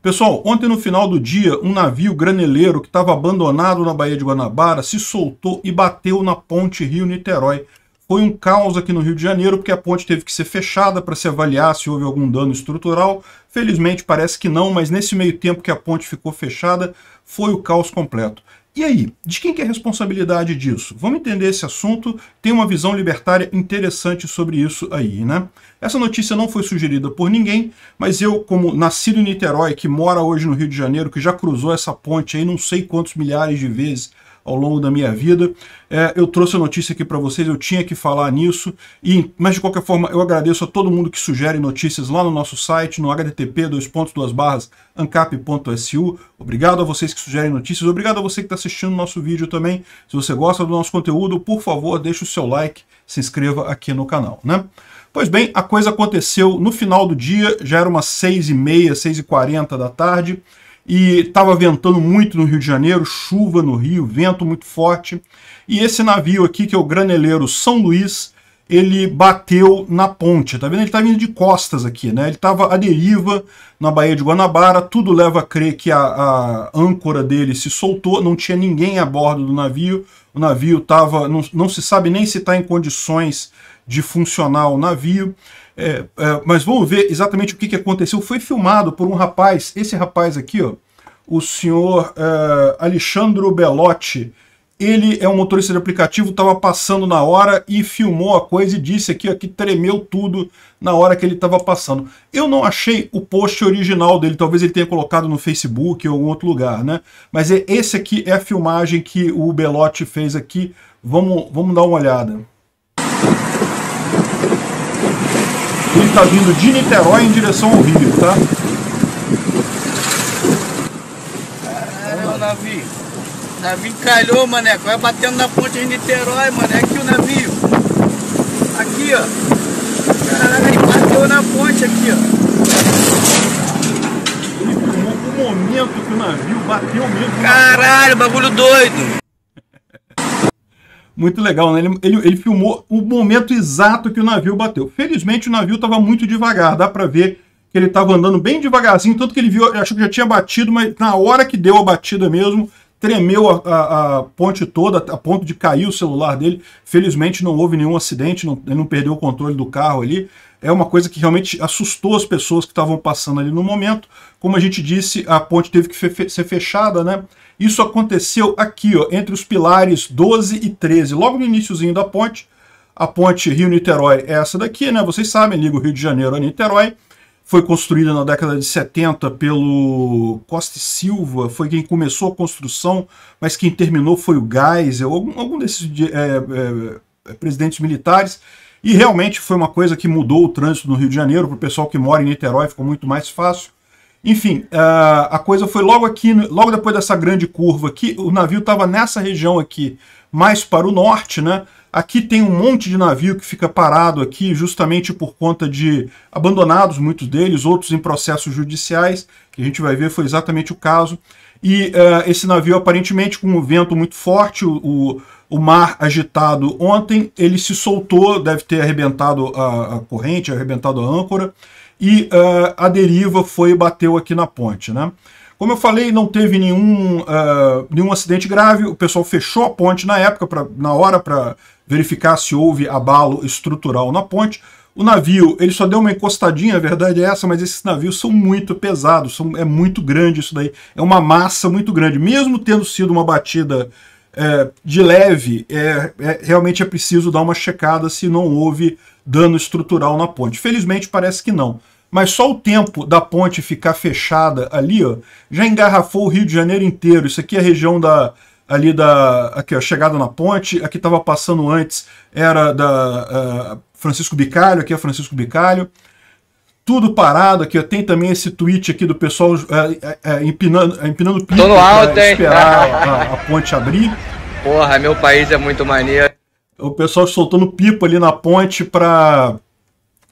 Pessoal, ontem no final do dia, um navio graneleiro que estava abandonado na Baía de Guanabara se soltou e bateu na ponte Rio-Niterói. Foi um caos aqui no Rio de Janeiro, porque a ponte teve que ser fechada para se avaliar se houve algum dano estrutural. Felizmente parece que não, mas nesse meio tempo que a ponte ficou fechada, foi o caos completo. E aí, de quem que é a responsabilidade disso? Vamos entender esse assunto, tem uma visão libertária interessante sobre isso aí, né? Essa notícia não foi sugerida por ninguém, mas eu, como nascido em Niterói, que mora hoje no Rio de Janeiro, que já cruzou essa ponte aí não sei quantos milhares de vezes, ao longo da minha vida. É, eu trouxe a notícia aqui para vocês, eu tinha que falar nisso. E, mas de qualquer forma, eu agradeço a todo mundo que sugere notícias lá no nosso site, no http ancap.su. Obrigado a vocês que sugerem notícias, obrigado a você que está assistindo o nosso vídeo também. Se você gosta do nosso conteúdo, por favor, deixe o seu like, se inscreva aqui no canal, né? Pois bem, a coisa aconteceu no final do dia, já era umas 6h30, 6h40 da tarde e estava ventando muito no Rio de Janeiro, chuva no Rio, vento muito forte. E esse navio aqui, que é o graneleiro São Luís, ele bateu na ponte, tá vendo? Ele tá vindo de costas aqui, né? Ele tava à deriva na Baía de Guanabara, tudo leva a crer que a, a âncora dele se soltou, não tinha ninguém a bordo do navio, o navio tava, não, não se sabe nem se está em condições de funcionar o navio, é, é, mas vamos ver exatamente o que, que aconteceu. Foi filmado por um rapaz, esse rapaz aqui, ó, o senhor é, Alexandro Belotti, ele é um motorista de aplicativo, estava passando na hora e filmou a coisa e disse aqui ó, que tremeu tudo na hora que ele estava passando. Eu não achei o post original dele, talvez ele tenha colocado no Facebook ou em algum outro lugar, né? Mas é, esse aqui é a filmagem que o Belotti fez aqui. Vamos, vamos dar uma olhada. Ele está vindo de Niterói em direção ao Rio, tá? O navio encalhou, mané. Vai batendo na ponte de Niterói, mané. Aqui o navio. Aqui, ó. Caralho, ele bateu na ponte aqui, ó. Ele filmou o momento que o navio bateu mesmo. Caralho, bagulho doido. Muito legal, né? Ele, ele, ele, filmou o momento exato que o navio bateu. Felizmente o navio estava muito devagar, dá para ver que ele estava andando bem devagarzinho, tanto que ele viu, achou que já tinha batido, mas na hora que deu a batida mesmo, tremeu a, a, a, ponte toda a ponto de cair o celular dele. Felizmente não houve nenhum acidente, não, ele não perdeu o controle do carro ali. É uma coisa que realmente assustou as pessoas que estavam passando ali no momento. Como a gente disse, a ponte teve que fe ser fechada, né? Isso aconteceu aqui, ó, entre os pilares 12 e 13, logo no iníciozinho da ponte. A ponte Rio-Niterói é essa daqui, né? Vocês sabem, liga o Rio de Janeiro a Niterói foi construída na década de 70 pelo Costa Silva, foi quem começou a construção, mas quem terminou foi o Geisel, algum, algum desses é, é, presidentes militares. E realmente foi uma coisa que mudou o trânsito no Rio de Janeiro, para o pessoal que mora em Niterói ficou muito mais fácil. Enfim, é, a coisa foi logo aqui, logo depois dessa grande curva aqui, o navio estava nessa região aqui, mais para o norte, né? Aqui tem um monte de navio que fica parado aqui justamente por conta de abandonados, muitos deles, outros em processos judiciais, que a gente vai ver foi exatamente o caso. E uh, esse navio, aparentemente, com um vento muito forte, o, o, o, mar agitado ontem, ele se soltou, deve ter arrebentado a, a corrente, arrebentado a âncora, e uh, a deriva foi e bateu aqui na ponte. Né? Como eu falei, não teve nenhum, uh, nenhum acidente grave. O pessoal fechou a ponte na época, pra, na hora, para verificar se houve abalo estrutural na ponte. O navio, ele só deu uma encostadinha, a verdade é essa, mas esses navios são muito pesados, são, é muito grande isso daí. É uma massa muito grande. Mesmo tendo sido uma batida é, de leve, é, é, realmente é preciso dar uma checada se não houve dano estrutural na ponte. Felizmente parece que não mas só o tempo da ponte ficar fechada ali, ó, já engarrafou o Rio de Janeiro inteiro. Isso aqui é a região da ali da aqui, ó, chegada na ponte, aqui estava passando antes era da uh, Francisco Bicalho, aqui é Francisco Bicalho. Tudo parado aqui, ó, tem também esse tweet aqui do pessoal eh, eh, empinando, empinando pipa para esperar a, a ponte abrir. Porra, meu país é muito maneiro. O pessoal soltando pipa ali na ponte para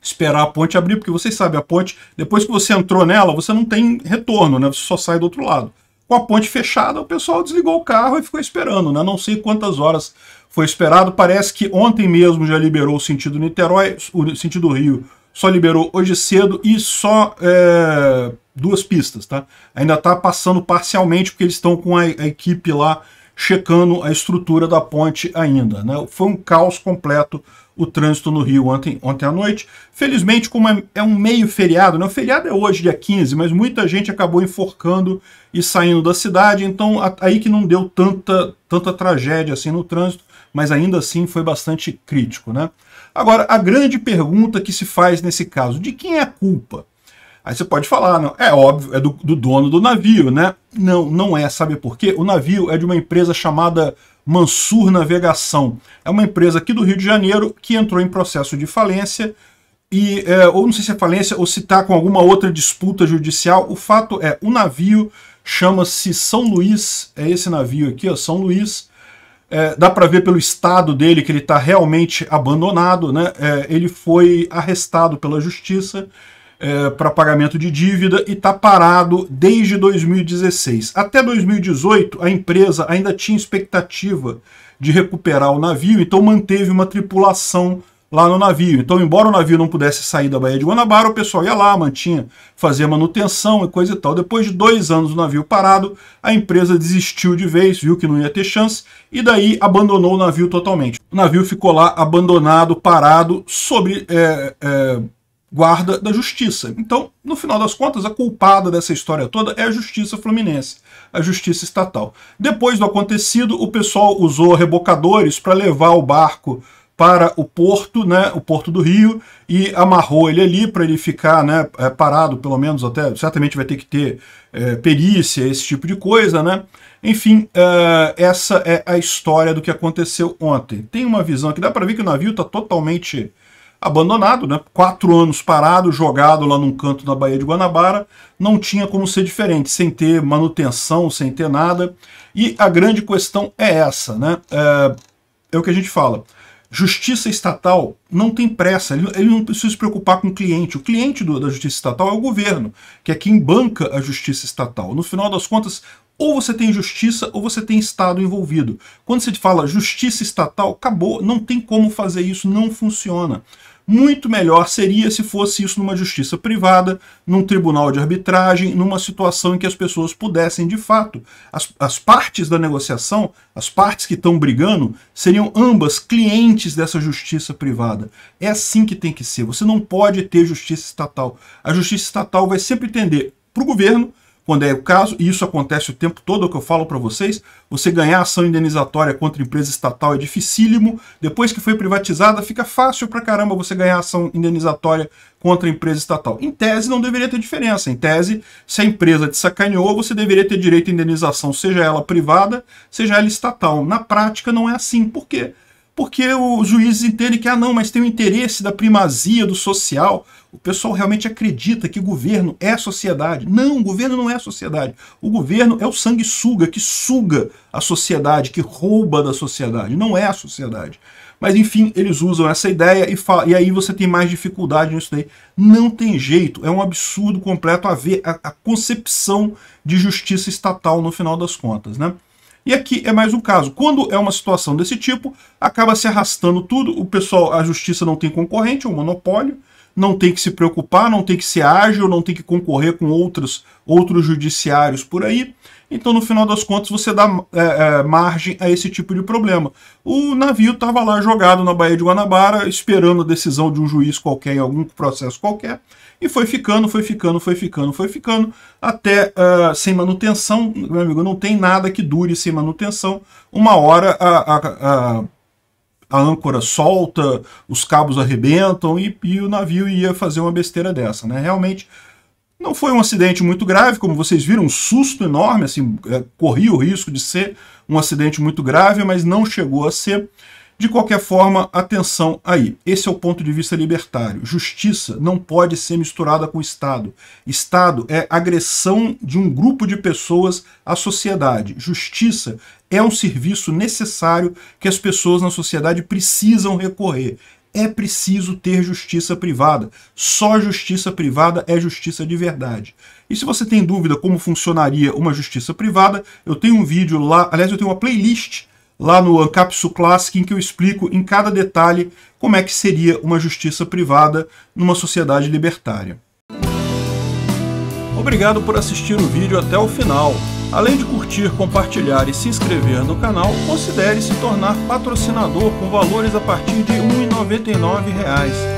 esperar a ponte abrir, porque vocês sabem, a ponte, depois que você entrou nela, você não tem retorno, né? Você só sai do outro lado. Com a ponte fechada, o pessoal desligou o carro e ficou esperando, né? Não sei quantas horas foi esperado. Parece que ontem mesmo já liberou o sentido Niterói, o sentido Rio só liberou hoje cedo e só é, duas pistas, tá? Ainda tá passando parcialmente, porque eles estão com a, a equipe lá checando a estrutura da ponte ainda, né? Foi um caos completo o trânsito no Rio ontem, ontem à noite. Felizmente, como é, é um meio feriado, né? o feriado é hoje, dia 15, mas muita gente acabou enforcando e saindo da cidade, então a, aí que não deu tanta, tanta tragédia assim no trânsito, mas ainda assim foi bastante crítico. Né? Agora, a grande pergunta que se faz nesse caso, de quem é a culpa? Aí você pode falar, não, é óbvio, é do, do, dono do navio, né? Não, não é, sabe por quê? O navio é de uma empresa chamada Mansur Navegação. É uma empresa aqui do Rio de Janeiro que entrou em processo de falência e, é, ou não sei se é falência ou se está com alguma outra disputa judicial. O fato é, o navio chama-se São Luís, é esse navio aqui, ó, São Luís. É, dá para ver pelo estado dele que ele está realmente abandonado, né? É, ele foi arrestado pela justiça é, para pagamento de dívida e está parado desde 2016. Até 2018, a empresa ainda tinha expectativa de recuperar o navio, então manteve uma tripulação lá no navio. Então, embora o navio não pudesse sair da Baía de Guanabara, o pessoal ia lá, mantinha, fazia manutenção e coisa e tal. Depois de dois anos o navio parado, a empresa desistiu de vez, viu que não ia ter chance, e daí abandonou o navio totalmente. O navio ficou lá abandonado, parado, sobre é, é, guarda da justiça. Então, no final das contas, a culpada dessa história toda é a justiça fluminense, a justiça estatal. Depois do acontecido, o pessoal usou rebocadores para levar o barco para o porto, né, o porto do Rio, e amarrou ele ali para ele ficar né, é, parado, pelo menos até, certamente vai ter que ter é, perícia, esse tipo de coisa, né? Enfim, uh, essa é a história do que aconteceu ontem. Tem uma visão que dá para ver que o navio está totalmente abandonado, né? quatro anos parado, jogado lá num canto da Baía de Guanabara, não tinha como ser diferente, sem ter manutenção, sem ter nada. E a grande questão é essa, né? É, é o que a gente fala. Justiça estatal não tem pressa, ele, ele não precisa se preocupar com o cliente. O cliente do, da justiça estatal é o governo, que é quem banca a justiça estatal. No final das contas, ou você tem justiça ou você tem Estado envolvido. Quando se fala justiça estatal, acabou, não tem como fazer isso, não funciona. Muito melhor seria se fosse isso numa justiça privada, num tribunal de arbitragem, numa situação em que as pessoas pudessem, de fato, as, as partes da negociação, as partes que estão brigando, seriam ambas clientes dessa justiça privada. É assim que tem que ser. Você não pode ter justiça estatal. A justiça estatal vai sempre tender para o governo quando é o caso, e isso acontece o tempo todo, é o que eu falo para vocês, você ganhar ação indenizatória contra empresa estatal é dificílimo, depois que foi privatizada fica fácil para caramba você ganhar ação indenizatória contra empresa estatal. Em tese não deveria ter diferença, em tese, se a empresa te sacaneou, você deveria ter direito à indenização, seja ela privada, seja ela estatal. Na prática não é assim, por quê? porque os juízes entendem que, ah, não, mas tem o interesse da primazia do social. O pessoal realmente acredita que o governo é sociedade. Não, o governo não é sociedade. O governo é o sanguessuga que suga a sociedade, que rouba da sociedade. Não é a sociedade. Mas, enfim, eles usam essa ideia e, e aí você tem mais dificuldade nisso daí. Não tem jeito. É um absurdo completo haver a, a concepção de justiça estatal no final das contas, né? E aqui é mais um caso. Quando é uma situação desse tipo, acaba se arrastando tudo, o pessoal, a justiça não tem concorrente, é um monopólio, não tem que se preocupar, não tem que ser ágil, não tem que concorrer com outros, outros judiciários por aí. Então, no final das contas, você dá é, é, margem a esse tipo de problema. O navio estava lá jogado na Baía de Guanabara, esperando a decisão de um juiz qualquer, em algum processo qualquer, e foi ficando, foi ficando, foi ficando, foi ficando, até uh, sem manutenção. Meu amigo, não tem nada que dure sem manutenção. Uma hora a, a a âncora solta, os cabos arrebentam e, e, o navio ia fazer uma besteira dessa, né? Realmente não foi um acidente muito grave, como vocês viram, um susto enorme, assim, é, corria o risco de ser um acidente muito grave, mas não chegou a ser. De qualquer forma, atenção aí. Esse é o ponto de vista libertário. Justiça não pode ser misturada com Estado. Estado é agressão de um grupo de pessoas à sociedade. Justiça é um serviço necessário que as pessoas na sociedade precisam recorrer. É preciso ter justiça privada. Só justiça privada é justiça de verdade. E se você tem dúvida como funcionaria uma justiça privada, eu tenho um vídeo lá, aliás, eu tenho uma playlist lá no Ancapsu Classic, em que eu explico em cada detalhe como é que seria uma justiça privada numa sociedade libertária. Obrigado por assistir o vídeo até o final. Além de curtir, compartilhar e se inscrever no canal, considere se tornar patrocinador com valores a partir de R$ 1,99